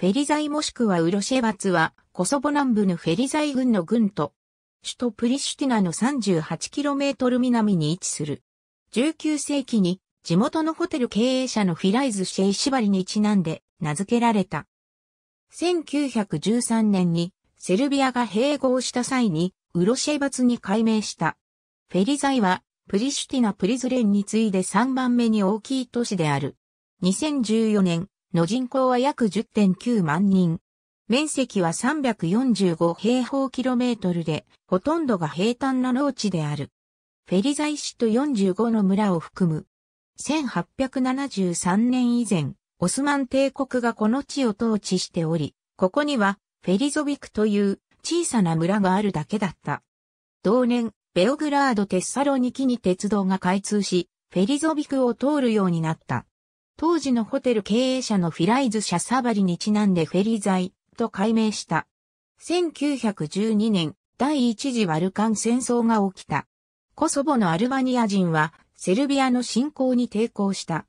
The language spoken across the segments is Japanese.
フェリザイもしくはウロシェバツは、コソボ南部のフェリザイ軍の軍と、首都プリシュティナの 38km 南に位置する。19世紀に地元のホテル経営者のフィライズ・シェイ・シバリにちなんで名付けられた。1913年にセルビアが併合した際にウロシェバツに改名した。フェリザイはプリシュティナ・プリズレンに次いで3番目に大きい都市である。2014年、の人口は約10.9万人。面積は345平方キロメートルで、ほとんどが平坦な農地である。フェリザイ市と45の村を含む。1873年以前、オスマン帝国がこの地を統治しており、ここにはフェリゾビクという小さな村があるだけだった。同年、ベオグラード・テッサロニキに鉄道が開通し、フェリゾビクを通るようになった。当時のホテル経営者のフィライズ社サバリにちなんでフェリ剤と改名した。1912年、第一次ワルカン戦争が起きた。コソボのアルバニア人はセルビアの侵攻に抵抗した。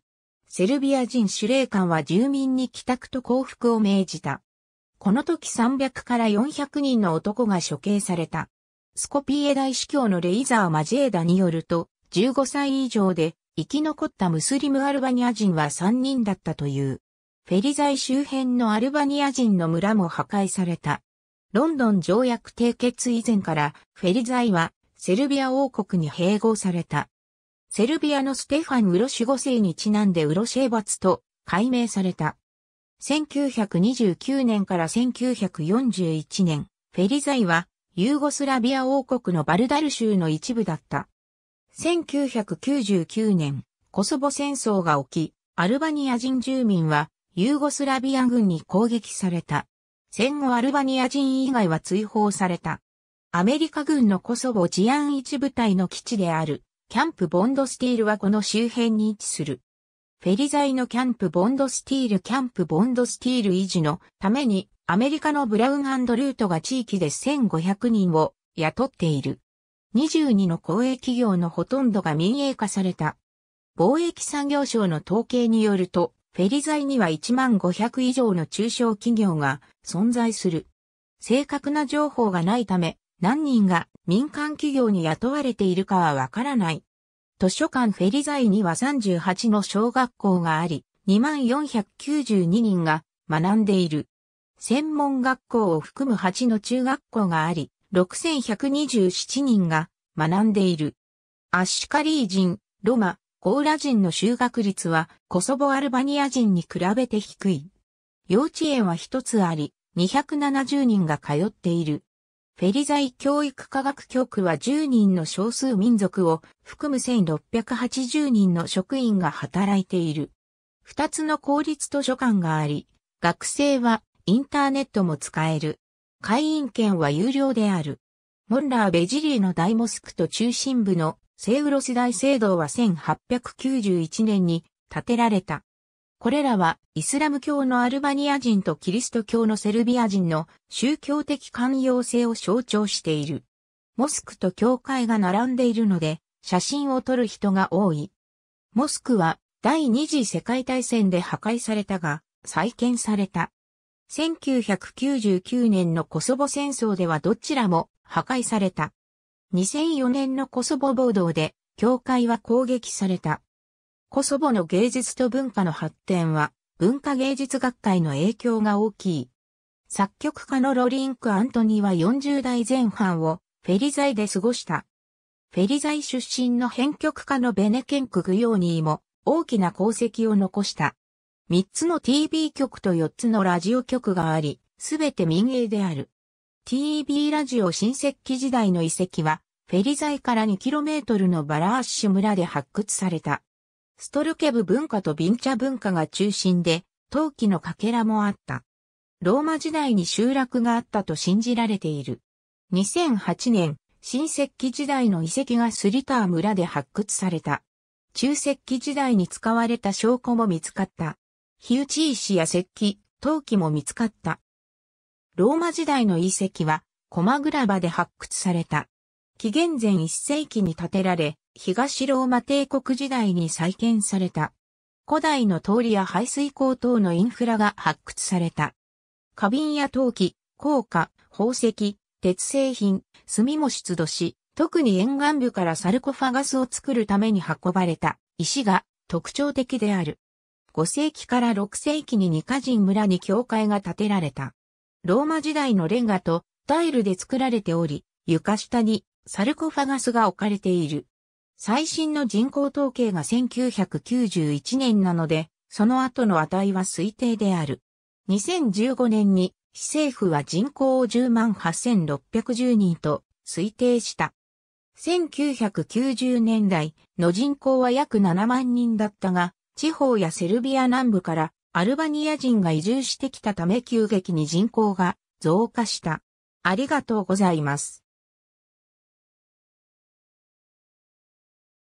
セルビア人司令官は住民に帰宅と降伏を命じた。この時300から400人の男が処刑された。スコピーエ大司教のレイザー・マジェーダによると、15歳以上で生き残ったムスリムアルバニア人は3人だったという。フェリザイ周辺のアルバニア人の村も破壊された。ロンドン条約締結以前からフェリザイはセルビア王国に併合された。セルビアのステファン・ウロシュ5世にちなんでウロシェーバツと改名された。1929年から1941年、フェリザイはユーゴスラビア王国のバルダル州の一部だった。1999年、コソボ戦争が起き、アルバニア人住民はユーゴスラビア軍に攻撃された。戦後アルバニア人以外は追放された。アメリカ軍のコソボ治安一部隊の基地である、キャンプボンドスティールはこの周辺に位置する。フェリザイのキャンプボンドスティールキャンプボンドスティール維持のためにアメリカのブラウンルートが地域で1500人を雇っている。22の公営企業のほとんどが民営化された。貿易産業省の統計によると、フェリ材には1万500以上の中小企業が存在する。正確な情報がないため、何人が民間企業に雇われているかはわからない。図書館フェリ材には38の小学校があり、2492人が学んでいる。専門学校を含む8の中学校があり、6127人が学んでいる。アッシュカリー人、ロマ、コーラ人の就学率はコソボアルバニア人に比べて低い。幼稚園は一つあり、270人が通っている。フェリザイ教育科学局は10人の少数民族を含む1680人の職員が働いている。2つの公立図書館があり、学生はインターネットも使える。会員権は有料である。モンラーベジリーの大モスクと中心部のセウロス大聖堂は1891年に建てられた。これらはイスラム教のアルバニア人とキリスト教のセルビア人の宗教的寛容性を象徴している。モスクと教会が並んでいるので写真を撮る人が多い。モスクは第二次世界大戦で破壊されたが再建された。1999年のコソボ戦争ではどちらも破壊された。2004年のコソボ暴動で教会は攻撃された。コソボの芸術と文化の発展は文化芸術学会の影響が大きい。作曲家のロリンク・アントニーは40代前半をフェリザイで過ごした。フェリザイ出身の編曲家のベネケンク・グヨーニーも大きな功績を残した。3つの TV 局と4つのラジオ局があり、すべて民営である。TV ラジオ新石器時代の遺跡は、フェリザイから 2km のバラーッシュ村で発掘された。ストルケブ文化とビンチャ文化が中心で、陶器のかけらもあった。ローマ時代に集落があったと信じられている。2008年、新石器時代の遺跡がスリター村で発掘された。中石器時代に使われた証拠も見つかった。火打ち石や石器、陶器も見つかった。ローマ時代の遺跡は、駒倉場で発掘された。紀元前1世紀に建てられ、東ローマ帝国時代に再建された。古代の通りや排水口等のインフラが発掘された。花瓶や陶器、硬貨、宝石、鉄製品、炭も出土し、特に沿岸部からサルコファガスを作るために運ばれた石が特徴的である。5世紀から6世紀にニカ人村に教会が建てられた。ローマ時代のレンガとタイルで作られており、床下にサルコファガスが置かれている。最新の人口統計が1991年なので、その後の値は推定である。2015年に市政府は人口を10万8610人と推定した。1990年代の人口は約7万人だったが、地方やセルビア南部からアルバニア人が移住してきたため急激に人口が増加した。ありがとうございます。